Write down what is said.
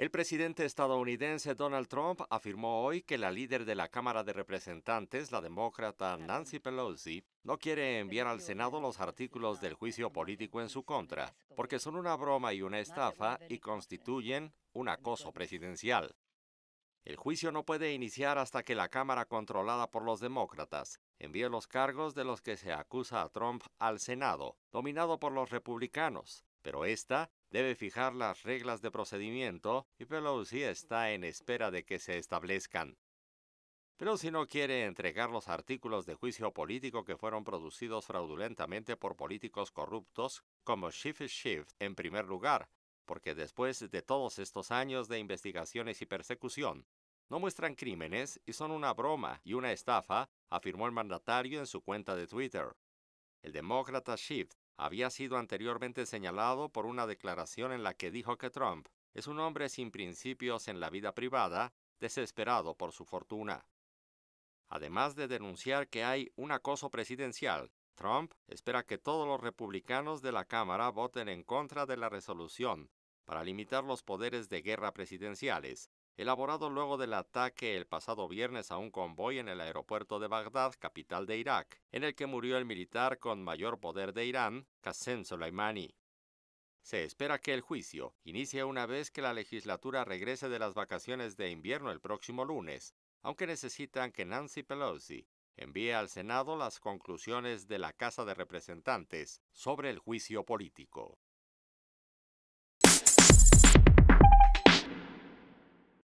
El presidente estadounidense Donald Trump afirmó hoy que la líder de la Cámara de Representantes, la demócrata Nancy Pelosi, no quiere enviar al Senado los artículos del juicio político en su contra, porque son una broma y una estafa y constituyen un acoso presidencial. El juicio no puede iniciar hasta que la Cámara controlada por los demócratas envíe los cargos de los que se acusa a Trump al Senado, dominado por los republicanos, pero esta debe fijar las reglas de procedimiento y Pelosi está en espera de que se establezcan. Pelosi no quiere entregar los artículos de juicio político que fueron producidos fraudulentamente por políticos corruptos como Shift Shift en primer lugar, porque después de todos estos años de investigaciones y persecución, no muestran crímenes y son una broma y una estafa, afirmó el mandatario en su cuenta de Twitter. El demócrata Shift había sido anteriormente señalado por una declaración en la que dijo que Trump es un hombre sin principios en la vida privada, desesperado por su fortuna. Además de denunciar que hay un acoso presidencial, Trump espera que todos los republicanos de la Cámara voten en contra de la resolución para limitar los poderes de guerra presidenciales, elaborado luego del ataque el pasado viernes a un convoy en el aeropuerto de Bagdad, capital de Irak, en el que murió el militar con mayor poder de Irán, Qasem Soleimani. Se espera que el juicio inicie una vez que la legislatura regrese de las vacaciones de invierno el próximo lunes, aunque necesitan que Nancy Pelosi envíe al Senado las conclusiones de la Casa de Representantes sobre el juicio político.